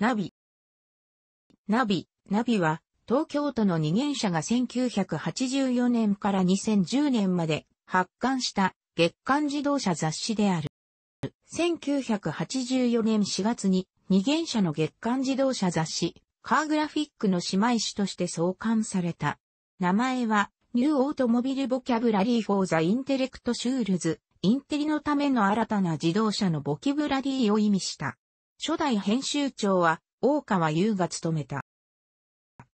ナビ。ナビ、ナビは、東京都の二元社が1984年から2010年まで発刊した月刊自動車雑誌である。1984年4月に二元社の月刊自動車雑誌、カーグラフィックの姉妹誌として創刊された。名前は、ニューオートモビルボキャブラリーフォーザインテレクトシュールズ、インテリのための新たな自動車のボキブラリーを意味した。初代編集長は大川優が務めた。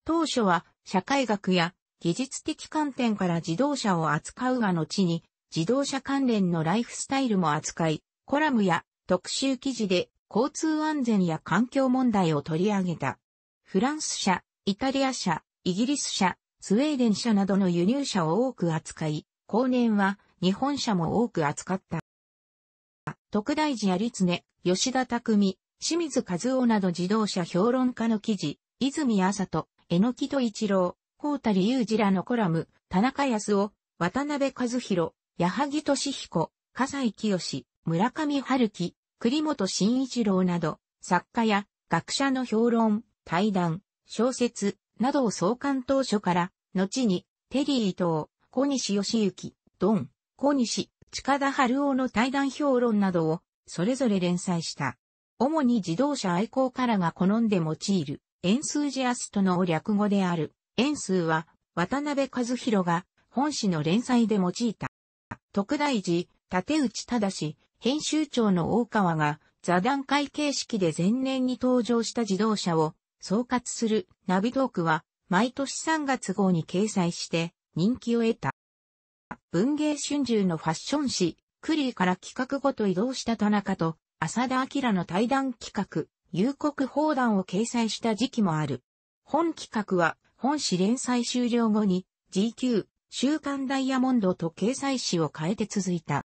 当初は社会学や技術的観点から自動車を扱うが後に自動車関連のライフスタイルも扱い、コラムや特集記事で交通安全や環境問題を取り上げた。フランス車、イタリア車、イギリス車、スウェーデン車などの輸入車を多く扱い、後年は日本車も多く扱った。徳大寺有常、吉田匠、清水和夫など自動車評論家の記事、泉麻と、の木戸一郎、高谷裕二らのコラム、田中康夫、渡辺和弘、矢作俊彦、笠井清、村上春樹、栗本慎一郎など、作家や学者の評論、対談、小説などを創刊当初から、後に、テリー伊藤、小西義行、ドン、小西、近田春夫の対談評論などを、それぞれ連載した。主に自動車愛好家らが好んで用いる、エンスージアストの略語である、エンスーは、渡辺和弘が、本誌の連載で用いた。特大寺、立内忠、編集長の大川が、座談会形式で前年に登場した自動車を、総括する、ナビトークは、毎年3月号に掲載して、人気を得た。文芸春秋のファッション誌、クリーから企画ごと移動した田中と、浅田明の対談企画、夕刻砲弾を掲載した時期もある。本企画は、本誌連載終了後に、GQ、週刊ダイヤモンドと掲載誌を変えて続いた。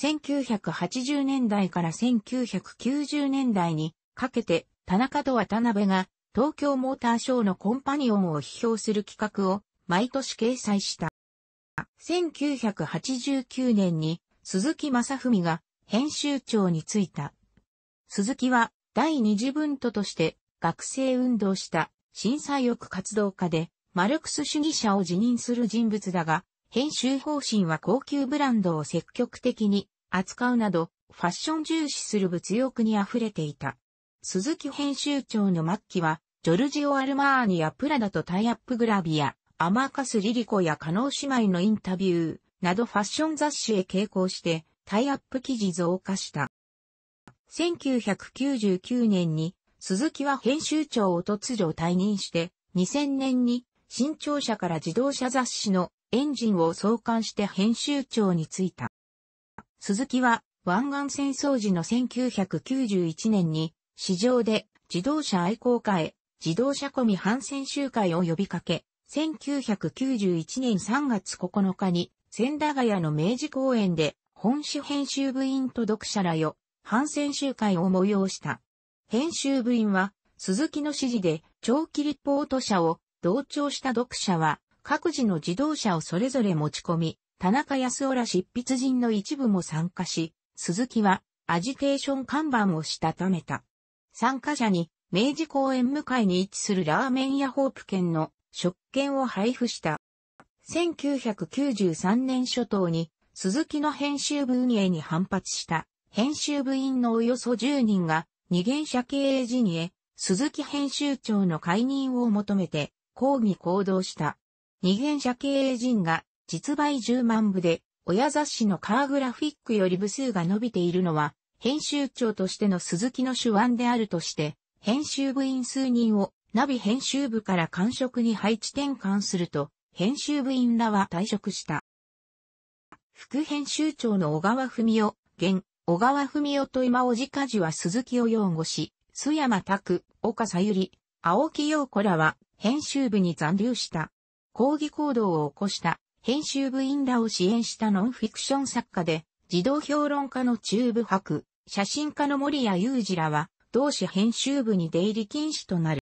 1980年代から1990年代にかけて、田中と渡辺が東京モーターショーのコンパニオンを批評する企画を毎年掲載した。1989年に鈴木正文が編集長に就いた。鈴木は第二次分徒として学生運動した審査翼活動家でマルクス主義者を辞任する人物だが、編集方針は高級ブランドを積極的に扱うなど、ファッション重視する物欲に溢れていた。鈴木編集長の末期は、ジョルジオ・アルマーニやプラダとタイアップグラビア、アマーカス・リリコやカノー姉妹のインタビューなどファッション雑誌へ傾向して、タイアップ記事増加した。1999年に鈴木は編集長を突如退任して、2000年に新潮社から自動車雑誌のエンジンを創刊して編集長に就いた。鈴木は湾岸戦争時の1991年に市場で自動車愛好家へ自動車込み反戦集会を呼びかけ、1991年3月9日に千駄ヶ谷の明治公園で本誌編集部員と読者らよ、反戦集会を催した。編集部員は、鈴木の指示で、長期リポート社を、同調した読者は、各自の自動車をそれぞれ持ち込み、田中康夫ら執筆人の一部も参加し、鈴木は、アジテーション看板をしたためた。参加者に、明治公園向かいに位置するラーメン屋ホープ券の食券を配布した。1993年初頭に鈴木の編集部運営に反発した編集部員のおよそ10人が二元社経営陣へ鈴木編集長の解任を求めて抗議行動した。二元社経営陣が実売10万部で親雑誌のカーグラフィックより部数が伸びているのは編集長としての鈴木の手腕であるとして編集部員数人をナビ編集部から官職に配置転換すると編集部員らは退職した。副編集長の小川文夫、現、小川文夫と今尾じかじは鈴木を擁護し、須山拓、岡さゆり、青木陽子らは編集部に残留した。抗議行動を起こした編集部員らを支援したノンフィクション作家で、児童評論家の中部博、写真家の森谷雄二らは、同志編集部に出入り禁止となる。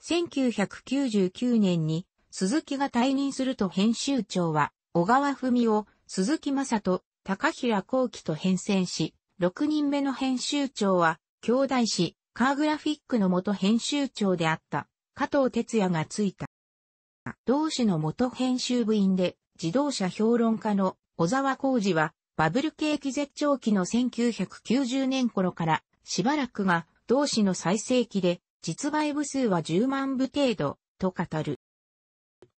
1999年に鈴木が退任すると編集長は小川文夫、鈴木正人、高平幸喜と編成し、6人目の編集長は、兄弟誌、カーグラフィックの元編集長であった、加藤哲也がついた。同氏の元編集部員で、自動車評論家の小沢浩二は、バブル景気絶頂期の1990年頃から、しばらくが同氏の最盛期で、実売部数は10万部程度、と語る。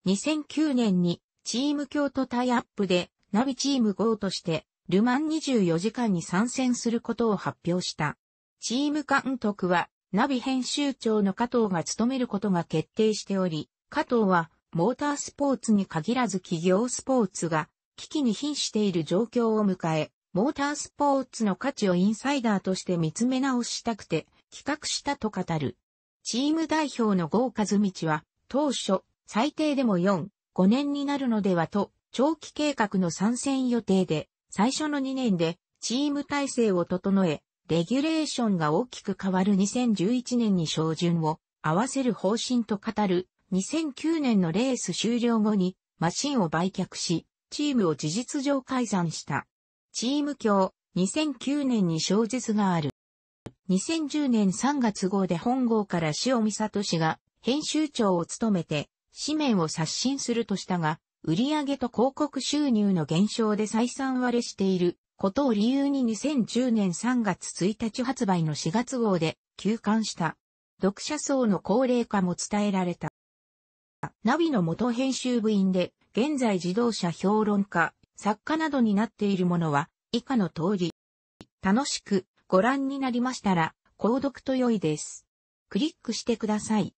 2009年にチーム強とタイアップで、ナビチーム号として、ルマン24時間に参戦することを発表した。チーム監督は、ナビ編集長の加藤が務めることが決定しており、加藤は、モータースポーツに限らず企業スポーツが、危機に瀕している状況を迎え、モータースポーツの価値をインサイダーとして見つめ直したくて、企画したと語る。チーム代表の豪華道は、当初、最低でも4、5年になるのではと、長期計画の参戦予定で、最初の2年でチーム体制を整え、レギュレーションが大きく変わる2011年に照準を合わせる方針と語る2009年のレース終了後にマシンを売却し、チームを事実上改ざんした。チーム協2009年に小説がある。2010年3月号で本郷から塩見氏が編集長を務めて紙面を刷新するとしたが、売上と広告収入の減少で採算割れしていることを理由に2010年3月1日発売の4月号で休刊した。読者層の高齢化も伝えられた。ナビの元編集部員で、現在自動車評論家、作家などになっているものは、以下の通り。楽しくご覧になりましたら、購読と良いです。クリックしてください。